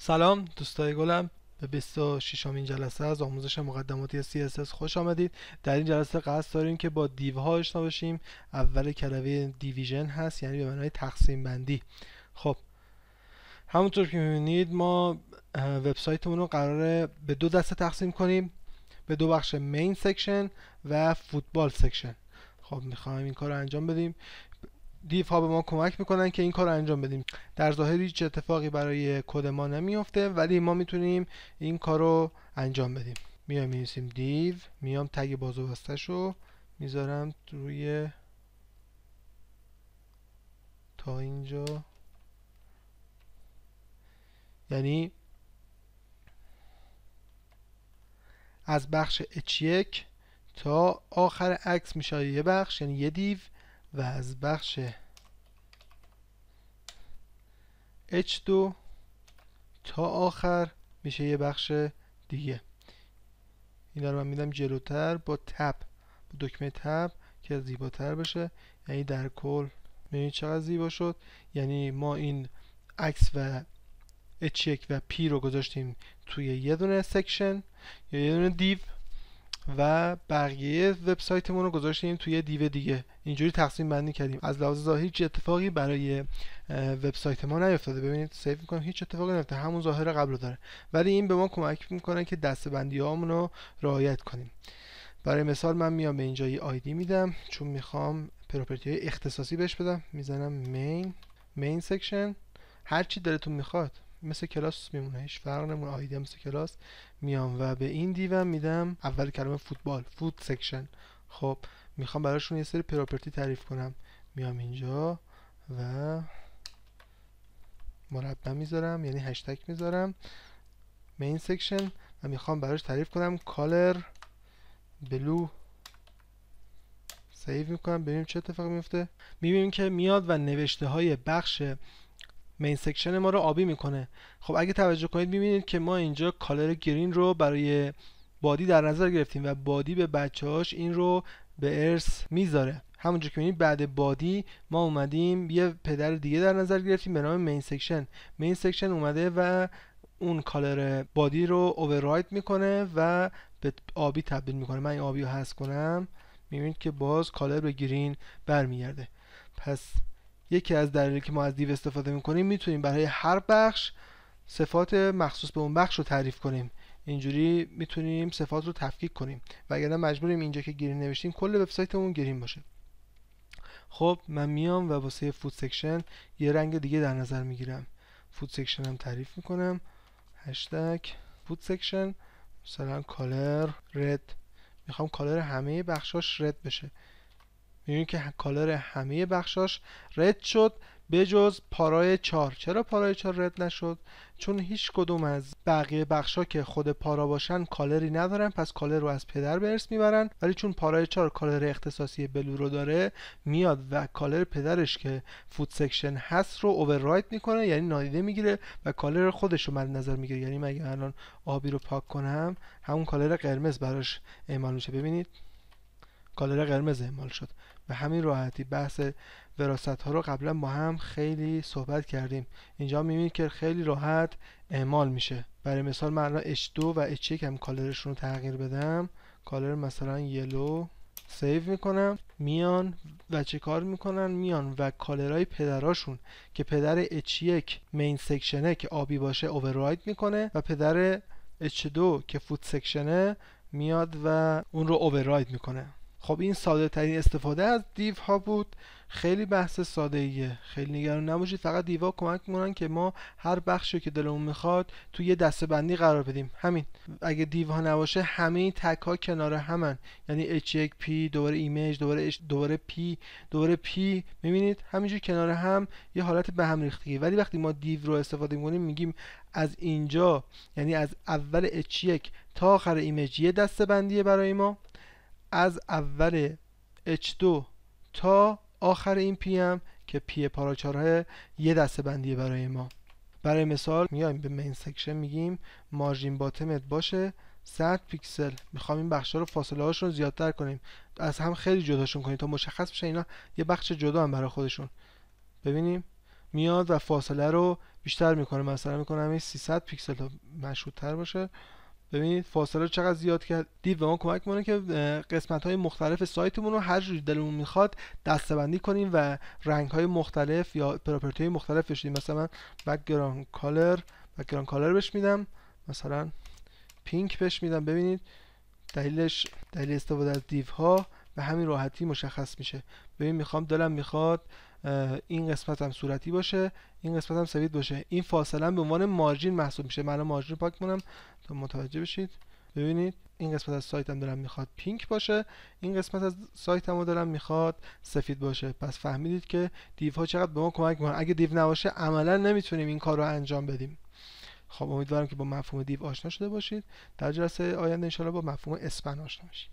سلام دوستای گلم به 26 امین جلسه از آموزش مقدماتی CSS خوش آمدید در این جلسه قصد داریم که با ها آشنا بشیم اول کلمه دیویژن هست یعنی به معنای تقسیم بندی خب همونطور که میبینید ما وبسایتمون رو قراره به دو دسته تقسیم کنیم به دو بخش مین سکشن و فوتبال سکشن خب میخوایم این کار رو انجام بدیم دیف ها به ما کمک میکنن که این کار رو انجام بدیم در ظاهر هیچ اتفاقی برای کد ما نمیفته ولی ما میتونیم این کار رو انجام بدیم میام میرسیم دیو میام تگ باز رو میذارم روی تا اینجا یعنی از بخش H1 تا آخر عکس میشه یه بخش یعنی یه دیو و از بخش H2 تا آخر میشه یه بخش دیگه این رو من میدم جلوتر با تب با دکمه تب که زیباتر بشه یعنی در کل میبینید چقدر زیبا شد یعنی ما این عکس و H1 و P رو گذاشتیم توی یه دونه سکشن یا یه دونه دیو و بقیه وبسایتمون رو گذاشتیم توی دیو دیگه اینجوری تقسیم بندی کردیم از لحاظ ظاهری هیچ اتفاقی برای وبسایت ما نیفتاده ببینید سیو میکنم هیچ اتفاقی نیفتاده همون ظاهر قبل رو داره ولی این به ما کمک میکنه که دسته هامون رو رعایت کنیم برای مثال من میام به اینجا آیدی میدم چون میخوام پروپرتی های اختصاصی بهش بدم میزنم مین مین سکشن هر چی دلتون میخواد مثل کلاس میمونه هیچ فرق نمونه آیدی مثل کلاس میام و به این دیوم میدم اول کلمه فوتبال فوت سکشن خب میخوام براشون یه سری پراپرتی تعریف کنم میام اینجا و مربع میذارم یعنی هشتک میذارم مین سکشن و میخوام براش تعریف کنم کالر بلو سیو میکنم ببینیم چه اتفاقی میفته میبینیم که میاد و نوشته های بخش مین سکشن ما رو آبی میکنه خب اگه توجه کنید میبینید که ما اینجا کالر گرین رو برای بادی در نظر گرفتیم و بادی به بچه‌هاش این رو به ارث میذاره همونجور که میبینید بعد بادی ما اومدیم یه پدر دیگه در نظر گرفتیم به نام مین سکشن مین سکشن اومده و اون کالر بادی رو اوورراید میکنه و به آبی تبدیل میکنه من این آبی رو هست کنم میبینید که باز کالر به گرین برمیگرده پس یکی از دلایلی که ما از دیو استفاده میکنیم میتونیم برای هر بخش صفات مخصوص به اون بخش رو تعریف کنیم اینجوری میتونیم صفات رو تفکیک کنیم و اگر مجبوریم اینجا که گرین نوشتیم کل وبسایتمون گرین باشه خب من میام و واسه فود سکشن یه رنگ دیگه در نظر میگیرم فود سکشن هم تعریف میکنم هشتگ فود سکشن مثلا کالر رد میخوام کالر همه بخشاش رد بشه یعنی که کالر همه بخشاش رد شد بجز پارای چار چرا پارای چار رد نشد چون هیچ کدوم از بقیه بخشا که خود پارا باشن کالری ندارن پس کالر رو از پدر به ارث میبرن ولی چون پارای چار کالر اختصاصی بلو رو داره میاد و کالر پدرش که فود سکشن هست رو رایت میکنه یعنی نادیده میگیره و کالر خودش رو مد نظر میگیره یعنی مگه الان آبی رو پاک کنم همون کالر قرمز براش اعمال میشه ببینید کالر قرمز اعمال شد به همین راحتی بحث وراست ها رو قبلا با هم خیلی صحبت کردیم اینجا میبینید که خیلی راحت اعمال میشه برای مثال من الان H2 و H1 هم کالرشون رو تغییر بدم کالر مثلا یلو سیو میکنم میان و چه کار میکنن میان و کالرهای پدراشون که پدر H1 مین سکشنه که آبی باشه اوورراید میکنه و پدر H2 که فوت سکشنه میاد و اون رو اوورراید میکنه خب این ساده ترین استفاده از دیو ها بود خیلی بحث ساده ایه خیلی نگران نباشید فقط دیوا کمک میکنن که ما هر بخشی که دلمون میخواد توی یه دسته بندی قرار بدیم همین اگه دیو نباشه همه این تک ها کنار همن یعنی h1p دوباره ایمیج دوباره H, دوباره p دوباره p میبینید همینجور کنار هم یه حالت به هم ولی وقتی ما دیو رو استفاده میکنیم میگیم از اینجا یعنی از اول h1 تا آخر ایمیج یه دسته بندیه برای ما از اول H2 تا آخر این پی هم که پی پاراچاره یه دسته بندیه برای ما برای مثال میایم به مین سکشن میگیم مارجین باتمت باشه 100 پیکسل میخوام این بخش رو فاصله هاشون زیادتر کنیم از هم خیلی جداشون کنیم تا مشخص بشه اینا یه بخش جدا هم برای خودشون ببینیم میاد و فاصله رو بیشتر میکنه مثلا میکنم این 300 پیکسل تا باشه ببینید فاصله چقدر زیاد کرد دیو به ما کمک میکنه که قسمت های مختلف سایتمون رو هر جوری دلمون میخواد دستبندی کنیم و رنگ های مختلف یا پراپرتی های مختلف بشیم مثلا من بکگراند کالر بکگراند کالر بهش میدم مثلا پینک بهش میدم ببینید دلیلش دلیل استفاده از دیو ها به همین راحتی مشخص میشه ببین میخوام دلم میخواد این قسمت هم صورتی باشه این قسمت هم سفید باشه این فاصله به عنوان مارجین محسوب میشه من مارجین پاک کنم تا متوجه بشید ببینید این قسمت از سایت هم دارم میخواد پینک باشه این قسمت از سایت هم دارم میخواد سفید باشه پس فهمیدید که دیو ها چقدر به ما کمک میکنن اگه دیو نباشه عملا نمیتونیم این کار رو انجام بدیم خب امیدوارم که با مفهوم دیو آشنا شده باشید در جلسه آینده انشاءالله با مفهوم اسپن آشنا بشید